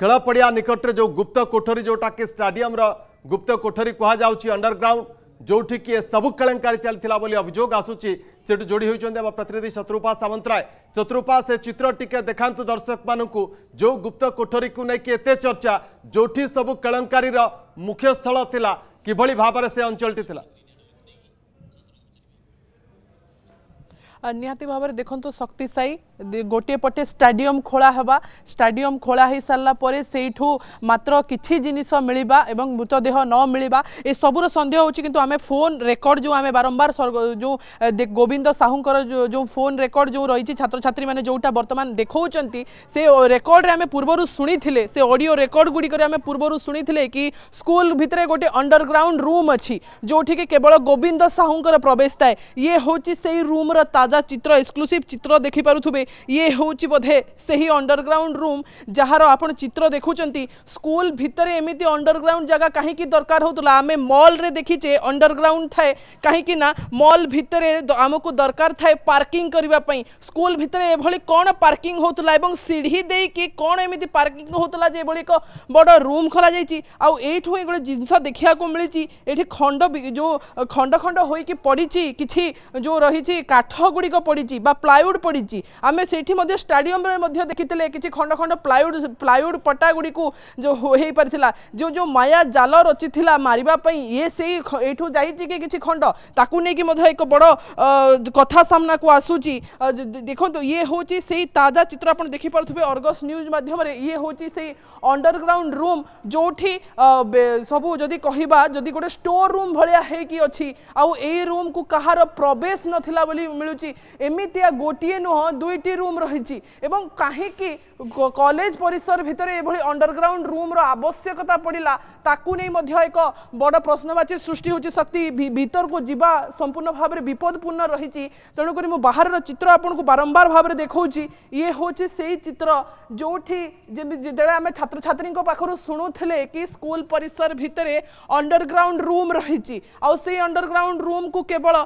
खेलपड़िया निकट में जो गुप्त कोठरी जोटा कि स्टाडियम गुप्त कोठरी कहुच्छी अंडरग्राउंड जोटि कि सब कलेकारी चलता अभोग आसू जोड़ी होती आम प्रतिनिधि शत्रुपा सामंतराय शत्रुपा से चित्र टी देखा दर्शक मानक जो गुप्त कोठरी को लेकिन एत चर्चा जोटि सब केलंकारी मुख्य स्थल था किभली भाव से अंचलटी निहाती भाव देखो शक्ति साई गोटे पटे स्टाडियम खोला हवा स्टाडियम खोला ही सरला परे से मात्र किसी जिनस मिलवा और मृतदेह न मिलवा यह सबूर सन्देह होती आम फोन रेकर्ड जो आम बारंबार जो गोविंद साहू जो, जो फोन रेकर्ड जो रही छात्र छात्री मैंने जोटा बर्तमान देखा से रेकर्ड्रे आम पूर्व शुणी से अडियो रेकर्ड गुड़िकमें पूर्व शुणी कि स्कूल भितर गोटे अंडरग्राउंड रूम अच्छी जोटी केवल गोविंद साहूं प्रवेश थाए ये हूँ से ताजा चित्र एक्सक्लूसीव चित्र देखिपे ये हूँ बोधे से ही अंडरग्राउंड रूम जार आप चित्र देखुं स्कूल भितर एमती अंडरग्राउंड जगह कहीं दरकार होता आम मल्रे देखीचे अंडरग्राउंड थाए कहीं मल भितर आमको दरकार थाए पार्किंग करने स्कूल भितर यह कौन पार्किंग होता सीढ़ी दे कि कौन एम पार्किंग होता जो एक बड़ रूम खोल जाठू गोटे जिनस देखा मिली ये खंड जो खंड खंड हो पड़ी किसी जो रही काठ गुड़िक पड़ी प्लायुड पड़ी आम आम से स्टाडियम देखी किसी खंड खंड प्लायुड प्लायुड पटा गुड़ी जो हो पारी जो जो माया जाल रचि मार्वाई ये से यू जा कि खंड ताकू एक बड़ कथा सामना को आसूची देखो ये हूँ से ताजा चित्र आप देखिपे अर्गस न्यूज मध्यम ये हूँ से अंडरग्राउंड रूम जो सब जदि कह जदि गोटे स्टोर रूम भाया होकि अच्छी रूम को कहार प्रवेश नाला मिलूँ एमती गोटे नुह दुईट एम्प्टी रूम रही कहीं कलेज परिसर भितर यह अंडरग्राउंड रूम्र आवश्यकता पड़ा ताकू एक बड़ प्रश्नवाची सृष्टि होती शक्ति भितर को जीवा संपूर्ण भाव में विपदपूर्ण रही तेणुक मुझ बाहर चित्र आपको बारंबार भाव में देखा ये हूँ से चित्र जो जिते छात्र छात्री पाखु शुणुले कि स्कूल परिसर भितर अंडरग्राउंड रूम रही अंडरग्राउंड रूम को केवल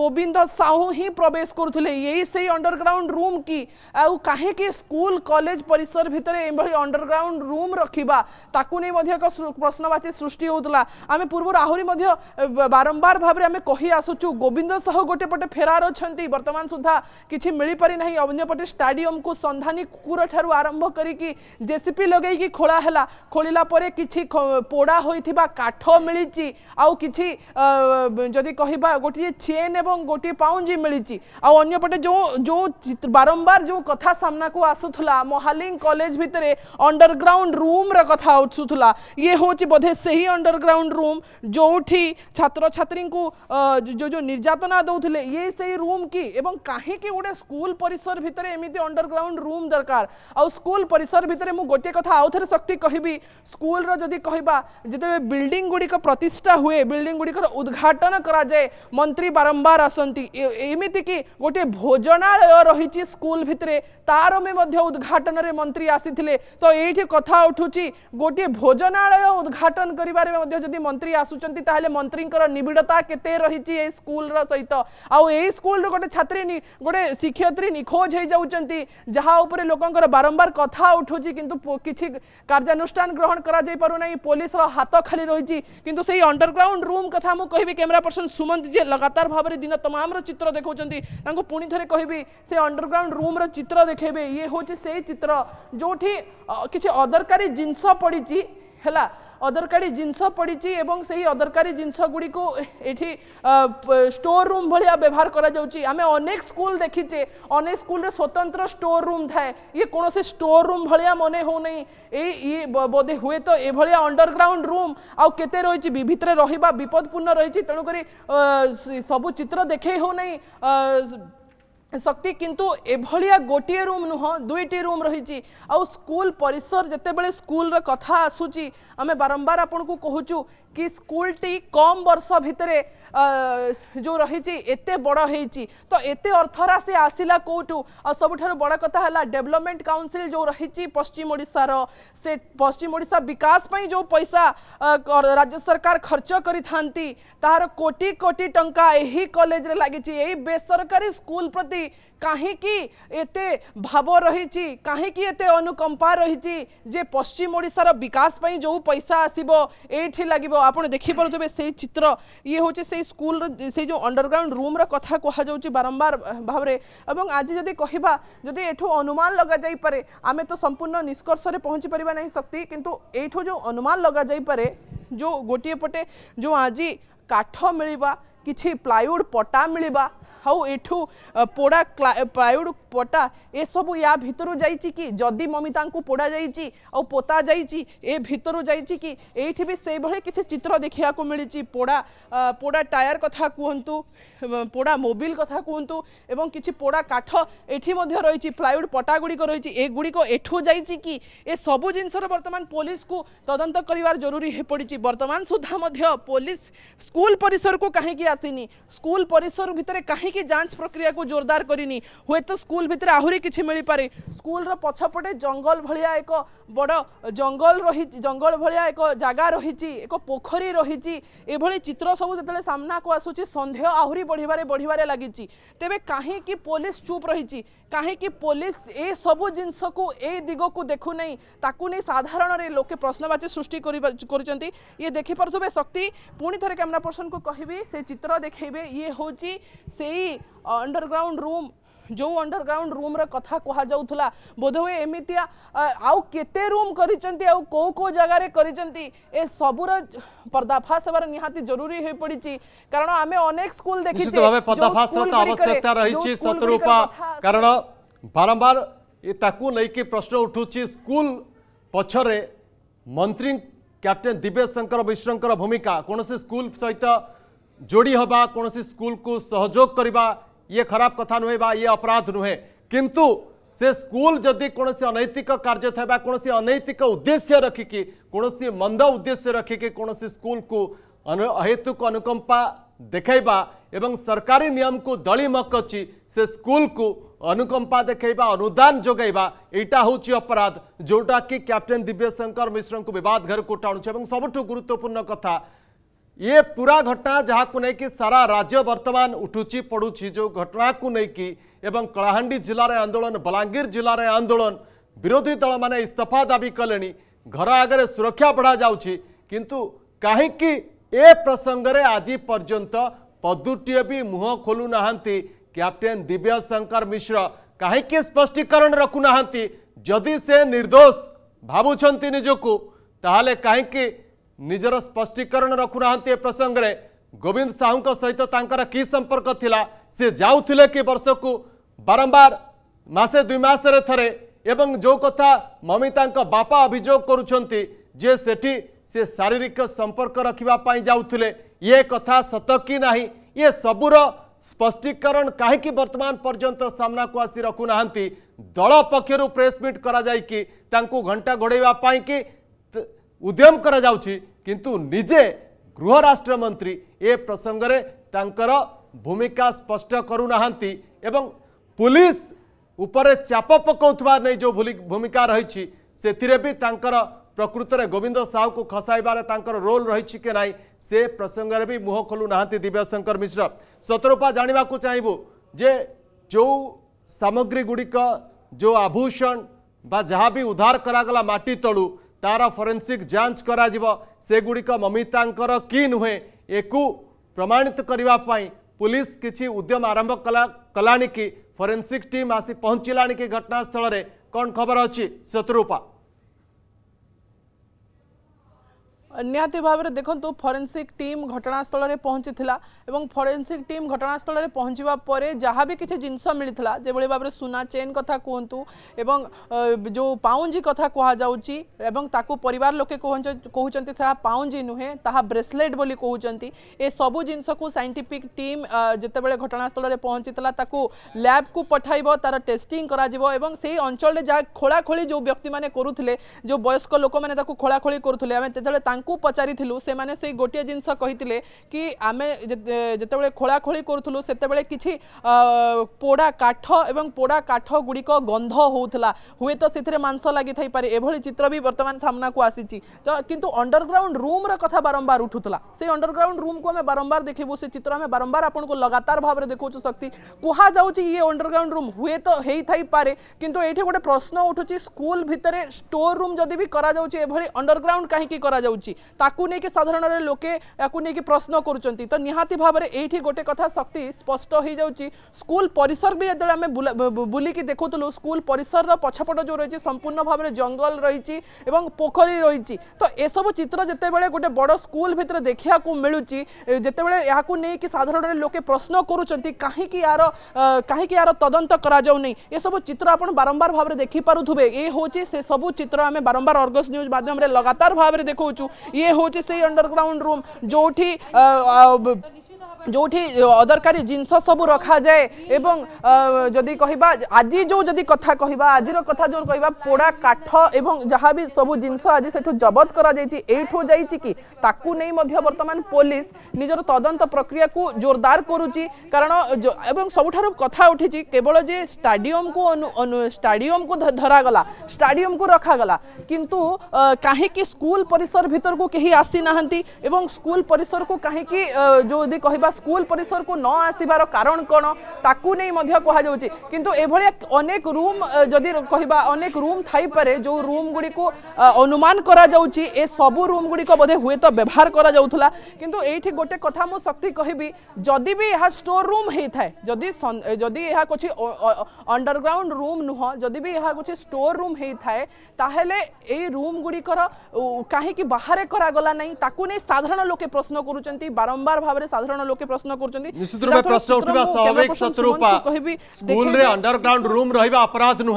गोविंद साहू ही प्रवेश करुले यही से अंडरग्राउंड रूम रूम की आउ कहीं स्कूल कॉलेज परिसर भितर एभली अंडरग्राउंड रूम रखा ताक नहीं एक प्रश्नवाची सृष्टि होता आम पूर्व आहरी बारंबार भाव में कही आसुचु गोविंद सह गोटे पटे फेरार अच्छा बर्तमान सुधा किसी मिल पारिना अंपटे स्टाडियम को सन्धानी कुकुर ठार् आरंभ करेसीपी जेसीपी लगे खोला है कि पोड़ा होता काठ मिली आउ कि जदि कह गोटे चेन और गोटे पाउंजी मिली आउ अंपटे जो जो પરંબર જો કથા સામનાકુ આસুতલા મોહાલિંગ કોલેજ ભીતરે અન્ડરગ્રાઉન્ડ રૂમ ર કથા ઉસুতલા યે હોચ બધે સહી અન્ડરગ્રાઉન્ડ રૂમ જો ઉઠી છાત્રા છાત્રરીકુ જો જો નિર્જાતના દોઉતલે યે સહી રૂમ કી એબંગ કાહી કી ઉડે સ્કૂલ પરિસર ભીતરે એમિતિ અન્ડરગ્રાઉન્ડ રૂમ દરકાર ઓ સ્કૂલ પરિસર ભીતરે મુ ગોટી કથા આઉતરે શક્તિ કહી બી સ્કૂલ ર જોદી કહીબા જિતે બિલ્ડિંગ ગુડી કા પ્રતિષ્ઠા હુએ બિલ્ડિંગ ગુડી કર ઉદ્ઘાટન કરાજે મંત્રી પરંબર આસંતિ એમિતિ કી ગોટી ભોજનાલય રોહી ରହିଛି ସ୍କୁଲ ଭିତରେ ତାର ବି ମଧ୍ୟ ଉଦ୍ଘାଟନରେ ମନ୍ତ୍ରୀ ଆସିଥିଲେ ତ ଏଇଠି କଥା ଉଠୁଛି ଗୋଟିଏ ଭୋଜନାଳୟ ଉଦ୍ଘାଟନ କରିବାରେ ମଧ୍ୟ ଯଦି ମନ୍ତ୍ରୀ ଆସୁଛନ୍ତି ତାହେଲେ ମନ୍ତ୍ରୀଙ୍କର ନିବିଡ଼ତା କେତେ ରହିଛି ଏଇ ସ୍କୁଲର ସହିତ ଆଉ ଏଇ ସ୍କୁଲରୁ ଗୋଟେ ଛାତ୍ରୀ ଗୋଟେ ଶିକ୍ଷୟତ୍ରୀ ନିଖୋଜ ହେଇଯାଉଛନ୍ତି ଯାହା ଉପରେ ଲୋକଙ୍କର ବାରମ୍ବାର କଥା ଉଠୁଛି କିନ୍ତୁ କିଛି କାର୍ଯ୍ୟାନୁଷ୍ଠାନ ଗ୍ରହଣ କରାଯାଇ ପାରୁନାହିଁ ପୋଲିସର ହାତ ଖାଲି ରହିଛି କିନ୍ତୁ ସେଇ ଅଣ୍ଡରଗ୍ରାଉଣ୍ଡ ରୁମ୍ କଥା ମୁଁ କହିବି କ୍ୟାମେରା ପର୍ସନ ସୁମନ୍ତ ଯିଏ ଲଗାତାର ଭାବରେ ଦିନ ତମାମର ଚିତ୍ର ଦେଖାଉଛନ୍ତି ତାଙ୍କୁ ପୁଣି ଥରେ କହିବି ସେ ଅଣ୍ଡର अंडरग्राउंड रूम चित्र देखे ये हूँ से चित्र जो किसी अदरकारी जिनस पड़ी हला अदरकारी जिनस पड़ी एवं से ही अदरकारी जिनस गुड़ी को ये स्टोर रूम भाया व्यवहार अनेक स्कूल देखीचे अनेक स्कूल रे स्वतंत्र स्टोर रूम थाए ये कौन से स्टोर रूम भाया मन हो बोधे हुए तो यह अंडरग्राउंड रूम आते रही भितर रहा विपदपूर्ण रही तेणुक सब चित्र देखे हो नहीं शक्ति किंतु एभलिया गोटे रूम नुह दुईट रूम रही स्कूल परिसर जिते बड़े स्कूल कथा आसूँ आम बारंबार आपन को कहचु कि स्कूल टी कम वर्ष भितर जो रही एत बड़ी तो ये अर्थराशि आसला कौटू आ सब बड़ कथा है डेभलपमेंट काउनसिल जो रही पश्चिम ओडार से पश्चिम ओडा विकास जो पैसा राज्य सरकार खर्च करोटि कोटि टाँह कलेज लगी बेसरकारी स्कूल प्रति अच्छा कहीं भाव रही कहीं अनुकंपा रही पश्चिम ओडार विकासपी जो पैसा आसब ये लगे आप देखिपे से चित्र ये हूँ से स्कूल से जो अंडरग्राउंड रूम्र कथा कह बारंबार भाव में आज जी कह जदि अनुमान लग जापे आम तो संपूर्ण निष्कर्ष पहुँची पारा ना शक्ति कितु यू जो अनुमान लग जापे जो गोटेपटे जो आज काठ मिल कि प्लायुड पटा मिलवा how it to uh, poda plywood ପଟା ଏସବୁ ୟା ଭିତରୁ ଯାଇଛି କି ଯଦି ମମିତାଙ୍କୁ ପୋଡ଼ା ଯାଇଛି ଆଉ ପୋତା ଯାଇଛି ଏ ଭିତରୁ ଯାଇଛି କି ଏଇଠି ବି ସେଇଭଳି କିଛି ଚିତ୍ର ଦେଖିବାକୁ ମିଳିଛି ପୋଡ଼ା ପୋଡ଼ା ଟାୟାର କଥା କୁହନ୍ତୁ ପୋଡ଼ା ମୋବିଲ୍ କଥା କୁହନ୍ତୁ ଏବଂ କିଛି ପୋଡ଼ା କାଠ ଏଠି ମଧ୍ୟ ରହିଛି ପ୍ଲାଇଉଡ଼୍ ପଟାଗୁଡ଼ିକ ରହିଛି ଏଗୁଡ଼ିକ ଏଠୁ ଯାଇଛି କି ଏ ସବୁ ଜିନିଷର ବର୍ତ୍ତମାନ ପୋଲିସକୁ ତଦନ୍ତ କରିବାର ଜରୁରୀ ହୋଇପଡ଼ିଛି ବର୍ତ୍ତମାନ ସୁଦ୍ଧା ମଧ୍ୟ ପୋଲିସ ସ୍କୁଲ ପରିସରକୁ କାହିଁକି ଆସିନି ସ୍କୁଲ ପରିସର ଭିତରେ କାହିଁକି ଯାଞ୍ଚ ପ୍ରକ୍ରିୟାକୁ ଜୋରଦାର କରିନି ହୁଏତ ସ୍କୁଲ ସ୍କୁଲ ଭିତରେ ଆହୁରି କିଛି ମିଳିପାରେ ସ୍କୁଲର ପଛପଟେ ଜଙ୍ଗଲ ଭଳିଆ ଏକ ବଡ଼ ଜଙ୍ଗଲ ରହିଛି ଜଙ୍ଗଲ ଭଳିଆ ଏକ ଜାଗା ରହିଛି ଏକ ପୋଖରୀ ରହିଛି ଏଭଳି ଚିତ୍ର ସବୁ ଯେତେବେଳେ ସାମ୍ନାକୁ ଆସୁଛି ସନ୍ଦେହ ଆହୁରି ବଢ଼ିବାରେ ବଢ଼ିବାରେ ଲାଗିଛି ତେବେ କାହିଁକି ପୋଲିସ ଚୁପ୍ ରହିଛି କାହିଁକି ପୋଲିସ ଏସବୁ ଜିନିଷକୁ ଏ ଦିଗକୁ ଦେଖୁନାହିଁ ତାକୁ ନେଇ ସାଧାରଣରେ ଲୋକେ ପ୍ରଶ୍ନବାଚୀ ସୃଷ୍ଟି କରୁଛନ୍ତି ଇଏ ଦେଖିପାରୁଥିବେ ଶକ୍ତି ପୁଣି ଥରେ କ୍ୟାମେରା ପର୍ସନକୁ କହିବି ସେ ଚିତ୍ର ଦେଖେଇବେ ଇଏ ହେଉଛି ସେଇ ଅଣ୍ଡରଗ୍ରାଉଣ୍ଡ ରୁମ୍ जो अंडरग्राउंड रूम रहा कह बोध हुए एमती आउ के रूम करो को जगार कर सबूर पर्दाफाश हेबर निहाती जरूरी हो पड़ी कारण आम अनेक स्कूल देखे पर्दाफाशक्ता कारण बारंबार ताकि प्रश्न उठू स्कूल पक्षर मंत्री कैप्टेन दिवेश शंकर मिश्र भूमिका कौन सी स्कूल सहित जोड़ी हवा कौन सी स्कूल को सहयोग करवा ये खराब कथा नुहे बा ये अपराध नुहे किंतु से स्कूल जदि कौन अनैतिक कार्य थे कौन अनैतिक उद्देश्य रखिकी कौन मंद उद्देश्य रखिकी कौन स्कूल को अहेतुक अनुकंपा देखा एवं सरकारी नियम को दली मकची से स्कूल को अनुकंपा देखा अनुदान जोगाइबा यहाँ हूँ अपराध जोटा कि कैप्टेन दिव्यशंकर मिश्र को बद घर को टाणु सबुठ गुरुत्वपूर्ण कथा ये पूरा घटना जहाँको नहीं सारा राज्य बर्तमान उठू पड़ुची जो घटना को लेकिन एवं कलाहां जिलार आंदोलन बलांगीर जिलार आंदोलन विरोधी दल मैंने इस्तफा दाबी कले घर आगे सुरक्षा बढ़ा जाऊँगी किंतु कहीं ए प्रसंग आज पर्यंत पदुटे भी मुह खोलू कैप्टेन दिव्य शंकर मिश्र कहीं स्पष्टीकरण रखुना जदि से निर्दोष भावुंट निजक ताल कहीं निजर स्पष्टीकरण रखुना ए प्रसंगे गोविंद साहू सहित कि संपर्क था सी जाऊ कि वर्षक बारंबार मसे दुईमास एवं जो कथा ममिता बापा अभोग कर शारीरिक संपर्क रखापी जाऊ कथा सत कि ना ये सबूर स्पष्टीकरण कहीं बर्तमान पर्यंत सामना को आसी रखुना दल पक्षर प्रेस मिट कर घंटा घोड़ाईपाई कि ଉଦ୍ୟମ କରାଯାଉଛି କିନ୍ତୁ ନିଜେ ଗୃହ ରାଷ୍ଟ୍ରମନ୍ତ୍ରୀ ଏ ପ୍ରସଙ୍ଗରେ ତାଙ୍କର ଭୂମିକା ସ୍ପଷ୍ଟ କରୁନାହାନ୍ତି ଏବଂ ପୁଲିସ ଉପରେ ଚାପ ପକାଉଥିବା ନେଇ ଯେଉଁ ଭୂମିକା ରହିଛି ସେଥିରେ ବି ତାଙ୍କର ପ୍ରକୃତରେ ଗୋବିନ୍ଦ ସାହୁକୁ ଖସାଇବାରେ ତାଙ୍କର ରୋଲ୍ ରହିଛି କି ନାହିଁ ସେ ପ୍ରସଙ୍ଗରେ ବି ମୁହଁ ଖୋଲୁ ନାହାନ୍ତି ଦିବ୍ୟଶଙ୍କର ମିଶ୍ର ସତରୂପା ଜାଣିବାକୁ ଚାହିଁବୁ ଯେ ଯେଉଁ ସାମଗ୍ରୀଗୁଡ଼ିକ ଯେଉଁ ଆଭୂଷଣ ବା ଯାହା ବି ଉଦ୍ଧାର କରାଗଲା ମାଟି ତଳୁ ତାର ଫୋରେନ୍ସିକ୍ ଯାଞ୍ଚ କରାଯିବ ସେଗୁଡ଼ିକ ମମିତାଙ୍କର କି ନୁହେଁ ୟାକୁ ପ୍ରମାଣିତ କରିବା ପାଇଁ ପୁଲିସ୍ କିଛି ଉଦ୍ୟମ ଆରମ୍ଭ କଲା କଲାଣି କି ଫୋରେନ୍ସିକ୍ ଟିମ୍ ଆସି ପହଞ୍ଚିଲାଣି କି ଘଟଣାସ୍ଥଳରେ କ'ଣ ଖବର ଅଛି ଶତ୍ରୁପା निहाती भाव में देखो तो फोरेंसिक टीम घटनास्थल में पहुंची और फोरेन्सिक टीम घटनास्थल में पहुंचा पर जहाँ भी किसी जिनस मिलता जो भाव में सुना चेन कथा कहतु एवं जो पाउंजी कथा कहु पर लोके कहते पाउंजी नुहे ब्रेसलेट बोली कहते सब जिनसक सैंटिफिक टीम जिते बड़े घटनास्थल में पहुंची लैब को पठाइब तार टेस्टिंग से खोलाखोली जो व्यक्ति मैंने करुले जो वयस्क लोक मैंने खोलाखोली करुले जो को पचारि से गोटे जिनस कही कि आम जिते खोलाखोली करूँ से किसी पोड़ा काठ एवं पोड़ा काठ गुड़िक गंध होता हुए तो सेंस लगी थी पारे एभली चित्र भी बर्तमान सामना को आसी तो कितु अंडरग्राउंड रूम रहा बारंबार उठूला से अंडरग्राउंड रूम को बारंबार देखू से चित्र आम बारंबार आपको लगातार भाव में देखा शक्ति कहुचे अंडरग्राउंड रूम हुए तो हो पारे कि गोटे प्रश्न उठू स्कूल भितर स्टोर रूम जदि भी करा अंडरग्राउंड कहीं ଅଛି ତାକୁ ନେଇକି ସାଧାରଣରେ ଲୋକେ ୟାକୁ ନେଇକି ପ୍ରଶ୍ନ କରୁଛନ୍ତି ତ ନିହାତି ଭାବରେ ଏଇଠି ଗୋଟେ କଥା ଶକ୍ତି ସ୍ପଷ୍ଟ ହେଇଯାଉଛି ସ୍କୁଲ ପରିସର ବି ଯେତେବେଳେ ଆମେ ବୁଲିକି ଦେଖୁଥିଲୁ ସ୍କୁଲ ପରିସରର ପଛପଟ ଯେଉଁ ରହିଛି ସମ୍ପୂର୍ଣ୍ଣ ଭାବରେ ଜଙ୍ଗଲ ରହିଛି ଏବଂ ପୋଖରୀ ରହିଛି ତ ଏସବୁ ଚିତ୍ର ଯେତେବେଳେ ଗୋଟେ ବଡ଼ ସ୍କୁଲ ଭିତରେ ଦେଖିବାକୁ ମିଳୁଛି ଯେତେବେଳେ ଏହାକୁ ନେଇକି ସାଧାରଣରେ ଲୋକେ ପ୍ରଶ୍ନ କରୁଛନ୍ତି କାହିଁକି ଏହାର କାହିଁକି ଏହାର ତଦନ୍ତ କରାଯାଉନି ଏସବୁ ଚିତ୍ର ଆପଣ ବାରମ୍ବାର ଭାବରେ ଦେଖିପାରୁଥିବେ ଏ ହେଉଛି ସେ ସବୁ ଚିତ୍ର ଆମେ ବାରମ୍ବାର ଅର୍ଗସ୍ ନ୍ୟୁଜ୍ ମାଧ୍ୟମରେ ଲଗାତାର ଭାବରେ ଦେଖାଉଛୁ ये हो जिससे अंडरग्राउंड रूम जो जोठी अदरकारी जिनस सब रखा जाए जदि कहबा आज जो जदि कथा कह आज कथा जो कह पोड़ा काठ एवं जहाँ भी सब जिनस आज सेठु जबत करा नहीं मध्य पुलिस निजर तदंत प्रक्रिया को जोरदार करुच्ची कारण एवं सबुठार कथा उठी केवल जे स्टाडियम को स्टाडियम को धरागला स्टाडियम को रखाला कितु कहीं स्कूल परिसर भितर को कहीं आसी ना स्कूल परिसर को कहीं जो कहबा বা স্কুল পরিসরক ন আসবার কারণ কোণ তাকে নেই কুহযাচ্ছে কিন্তু এভাবে অনেক রুম যদি কহবা অনেক রুম থাইপরে যে রুম গুড়ি অনুমান করা যাচ্ছি এ সবু রুম গুড়ি বোধে হুয়েত ব্যবহার করা যাওয়া কিন্তু এইটি গোটে কথা মু শক্তি কহবি যদি বি স্টোর রুম হয়ে থাকে যদি যদি এ কিছু অন্ডরগ্রাউন্ড রুম নুহ যদি বি কিছু স্টোর রুম হয়ে থাকে তাহলে এই রুম গুড়িকর কাহিকি বাহারে করা গলা নাই তাকু নেই সাধারণ লোকে প্রশ্ন করুচার বারম্বার ভাবে সাধারণ লোক लोके प्रश्न करचोनी निश्चित रूप प्रश्न उठबा स्वाभाविक सत्रुपा स्कूल रे अंडरग्राउंड रूम रहबा अपराध न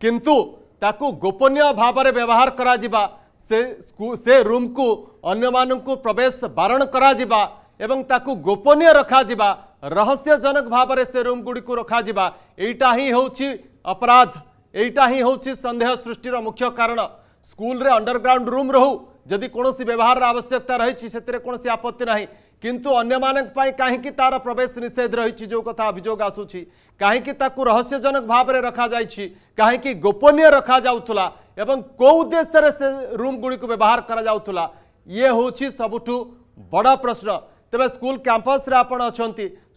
किंतु ताकु गोपनीय भाव रे व्यवहार करा जिबा से से रूम को अन्य मानन को प्रवेश बारण करा जिबा एवं ताकु गोपनीय रखा जिबा रहस्यजनक भाव रे से रूम गुडी को रखा जिबा एटा ही होउची अपराध एटा ही होउची संदेह सृष्टि रो मुख्य कारण स्कूल रे अंडरग्राउंड रूम रहू जदि कोनोसी व्यवहार आवश्यकता रहै छि सेतरे कोनोसी आपत्ति नाही किंतु अगर कहीं तार प्रवेश निषेध रही जो कथा अभोग आसूरी कहीं रहस्यजनक भाव में रखा जा कहीं गोपनीय रखा जा कौ उद्देश्य से रूम गुड़ी व्यवहार कराला ये हूँ सबुठ बड़ प्रश्न तेरे स्कूल कैंपस आपड़ अच्छा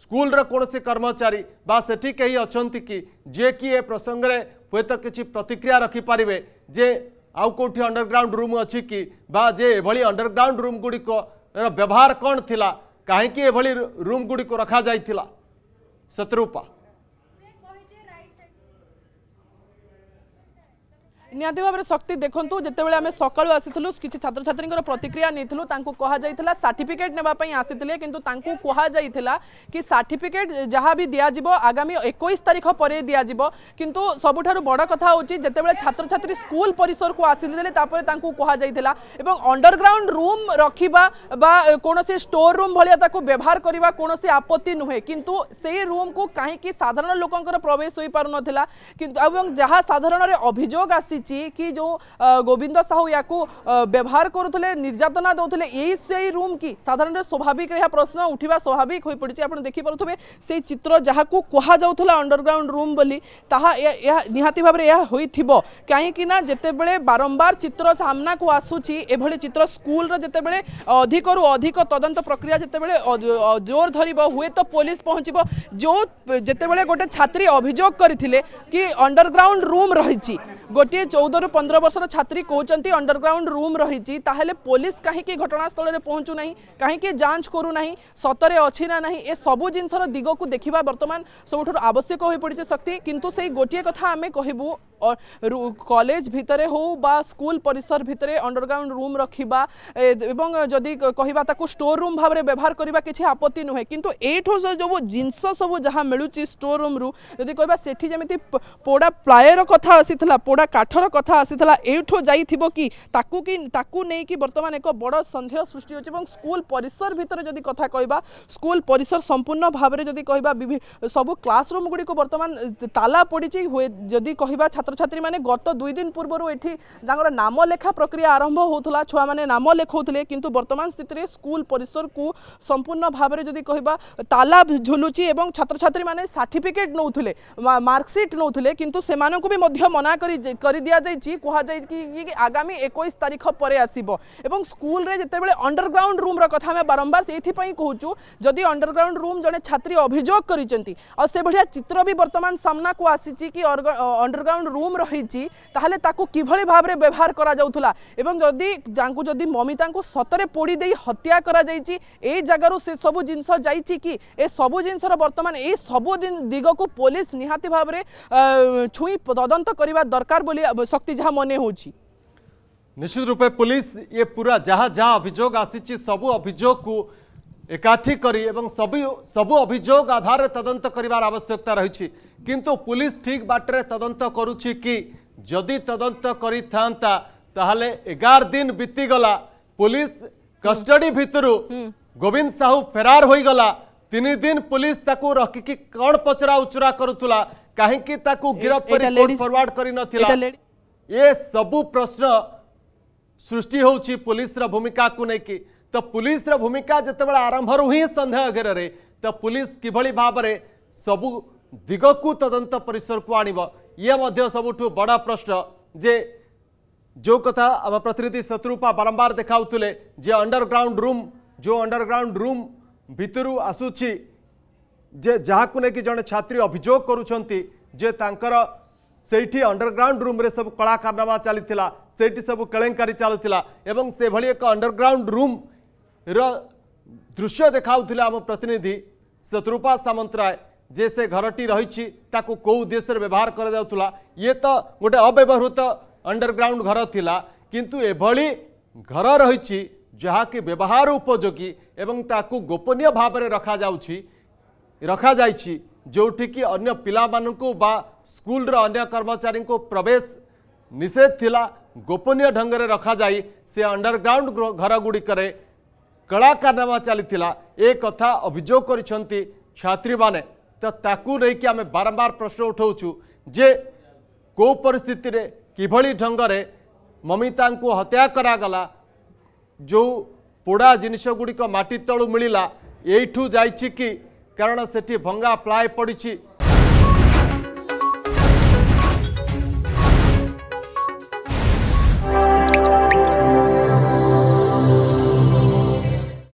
स्कूल कौन से कर्मचारी सेठी कहीं अच्छा कि जे कि प्रसंगे हे तो किसी प्रतिक्रिया रखिपारे जे आउ कौटी अंडरग्राउंड रूम अच्छी बाजे ये अंडरग्राउंड रूम गुड़िक व्यवहार कौन थी कहीं रूम गुड़ी को रखा जा थिला ନିହାତି ଭାବରେ ଶକ୍ତି ଦେଖନ୍ତୁ ଯେତେବେଳେ ଆମେ ସକାଳୁ ଆସିଥିଲୁ କିଛି ଛାତ୍ରଛାତ୍ରୀଙ୍କର ପ୍ରତିକ୍ରିୟା ନେଇଥିଲୁ ତାଙ୍କୁ କୁହାଯାଇଥିଲା ସାର୍ଟିଫିକେଟ୍ ନେବା ପାଇଁ ଆସିଥିଲେ କିନ୍ତୁ ତାଙ୍କୁ କୁହାଯାଇଥିଲା କି ସାର୍ଟିଫିକେଟ୍ ଯାହା ବି ଦିଆଯିବ ଆଗାମୀ ଏକୋଇଶ ତାରିଖ ପରେ ଦିଆଯିବ କିନ୍ତୁ ସବୁଠାରୁ ବଡ଼ କଥା ହେଉଛି ଯେତେବେଳେ ଛାତ୍ରଛାତ୍ରୀ ସ୍କୁଲ ପରିସରକୁ ଆସିଥିଲେ ତାପରେ ତାଙ୍କୁ କୁହାଯାଇଥିଲା ଏବଂ ଅଣ୍ଡରଗ୍ରାଉଣ୍ଡ ରୁମ୍ ରଖିବା ବା କୌଣସି ଷ୍ଟୋର୍ ରୁମ୍ ଭଳିଆ ତାକୁ ବ୍ୟବହାର କରିବା କୌଣସି ଆପତ୍ତି ନୁହେଁ କିନ୍ତୁ ସେଇ ରୁମ୍କୁ କାହିଁକି ସାଧାରଣ ଲୋକଙ୍କର ପ୍ରବେଶ ହୋଇପାରୁନଥିଲା କିନ୍ତୁ ଏବଂ ଯାହା ସାଧାରଣରେ ଅଭିଯୋଗ ଆସିଛି मिली कि जो गोविंद साहू या व्यवहार करुले निर्यातना दूसरे यही रूम कि साधारण स्वाभाविक यह प्रश्न उठवा स्वाभाविक हो पड़ी आप देखिपे से चित्र जहाँ को कहुला अंडरग्राउंड रूम बोली भाव यह कहीं जितेबले बारंबार चित्र सामना को आसूरी चित्र स्कूल जिते बड़े अधिक रू अधिक तदंत प्रक्रिया जितेबले जोर धर हुए तो पुलिस पहुँच जो जिते बड़े गोटे छात्री अभोग करते कि अंडरग्राउंड रूम रही गोटे चौदह रु पंद्रह वर्ष छात्री कौन अंडरग्राउंड रूम रही पुलिस कहीं घटनास्थल में पहुँचुना कहीं जांच करूना सतरे अच्छी ना ना ये सब जिनसर दिग को देखा बर्तमान सबुठ आवश्यक हो पड़े शक्ति कितु से गोटे कथा आम कहूँ কলেজ ভিতরে হো বা স্কুল পরিসর ভিতরে অন্ডরগ্রাউন্ড রুম রাখা এবং যদি কহবা তাকে স্টোর রুম ভাবে ব্যবহার করা কিছু আপত্তি নুহে কিন্তু এইঠু যে জিনিস সবু যা মিলুচি স্টোর রুম্রু যদি কহবা সেটি যেমি পোড়া প্লায়ের কথা আসিলা পোড়া কাঠর কথা আসিলা এইঠু যাই কি তাকু কি তাকু নেইকি বর্তমান এক বড় সন্দেহ সৃষ্টি হচ্ছে এবং স্কুল পরিসর ভিতরে যদি কথা কহবা স্কুল পরিসর সম্পূর্ণ ভাবে যদি কহবা সবু ক্লাসরুম গুড়ি বর্তমান তালা পড়িছি যদি কহবা ছাত্র ছাত্রছাত্রী মানে গত দুই দিন পূর্বর এটি তাঁর নাম লেখা প্রক্রিয়া আরম্ভ হোলা ছুঁ মানে নাম লেখাউলে কিন্তু বর্তমান স্থিতিতে স্কুল পরিসরক সম্পূর্ণ ভাবে যদি কহবা তালা ঝুলুচি এবং ছাত্রছাত্রী মানে সার্টিফিকেট নৌলে মার্কসিট নৌলে কিন্তু সে মনা করে দিয়া যাই কুহযাই কি আগামী একুশ তারিখ পরে আসব এবং স্কুলে যেতবে অন্ডরগ্রাউন্ড রুম্র কথা আমি বারম্বার সেইপাই কুচু যদি অন্ডরগ্রাউন্ড রুম জন ছাত্রী অভিযোগ করেছেন আভাবে চিত্র বি বর্তমান সামনাকু আসিছি কি অন্ডরগ্রাউন্ড রুম রয়েছে তাহলে তাকে কিভাবে ভাবে ব্যবহার করা যাওয়া এবং যদি যাঙ্কু যদি মমিতা সতরে পোড়ি দিয়ে হত্যা করা যাই এই জায়গার সে সবু জিনিস যাইছি কি এ সবু জিনিসর বর্তমান এই সবু দিগক পুলিশ নিহতি ভাবে ছুঁই তদন্ত করা দরকার বলে শক্তি যা মনে হচ্ছে নিশ্চিত রূপে পুলিশ ইয়ে পুরা যা যা অভিযোগ আসিছি সবু অভিযোগ ଏକାଠି କରି ଏବଂ ସବୁ ସବୁ ଅଭିଯୋଗ ଆଧାରରେ ତଦନ୍ତ କରିବାର ଆବଶ୍ୟକତା ରହିଛି କିନ୍ତୁ ପୁଲିସ ଠିକ୍ ବାଟରେ ତଦନ୍ତ କରୁଛି କି ଯଦି ତଦନ୍ତ କରିଥାନ୍ତା ତାହେଲେ ଏଗାର ଦିନ ବିତିଗଲା ପୁଲିସ କଷ୍ଟଡି ଭିତରୁ ଗୋବିନ୍ଦ ସାହୁ ଫେରାର ହୋଇଗଲା ତିନି ଦିନ ପୁଲିସ ତାକୁ ରଖିକି କ'ଣ ପଚରା ଉଚରା କରୁଥିଲା କାହିଁକି ତାକୁ ଗିରଫ କରିନଥିଲା ଏ ସବୁ ପ୍ରଶ୍ନ ସୃଷ୍ଟି ହେଉଛି ପୁଲିସର ଭୂମିକାକୁ ନେଇକି तो पुलिस भूमिका जिते बड़े आरंभ रू सन्देह घेर में तो पुलिस किभली भाव में सबू दिगक तदंत परिसर को आण ये सबुठ बड़ प्रश्न जे जो कथा आम प्रतिनिधि शत्रुपा बारंबार देखा जे अंडरग्राउंड रूम जो अंडरग्राउंड रूम भितर आसूची जे जहाँ को लेकिन जड़े छात्री अभोग कर से अंडरग्राउंड रूम्रे सब कलाकारनामा चली सब केलेकारी चलूला से भाई एक अंडरग्राउंड रूम दृश्य देखा आम प्रतिनिधि शत्रुपा सामंतराय जे से घर टी रही कौ उदेश व्यवहार कर ये तो गोटे अव्यवहृत अंडरग्राउंड घर था किंतु एभली घर रही जहाँकि व्यवहार उपयोगी एवं ताकू गोपनीय भाव में रखा जा रखा जा जोठी कि अन्य पिला बा स्कूल रो अन्य कर्मचारी को प्रवेश निषेध थिला गोपनीय ढंग से रखा जाए से अंडरग्राउंड घर गुड़िक କଳାକାରନାମା ଚାଲିଥିଲା ଏ କଥା ଅଭିଯୋଗ କରିଛନ୍ତି ଛାତ୍ରୀମାନେ ତ ତାକୁ ନେଇକି ଆମେ ବାରମ୍ବାର ପ୍ରଶ୍ନ ଉଠାଉଛୁ ଯେ କେଉଁ ପରିସ୍ଥିତିରେ କିଭଳି ଢଙ୍ଗରେ ମମିତାଙ୍କୁ ହତ୍ୟା କରାଗଲା ଯେଉଁ ପୋଡ଼ା ଜିନିଷଗୁଡ଼ିକ ମାଟି ତଳୁ ମିଳିଲା ଏଇଠୁ ଯାଇଛି କି କାରଣ ସେଠି ଭଙ୍ଗା ପ୍ଲାଏ ପଡ଼ିଛି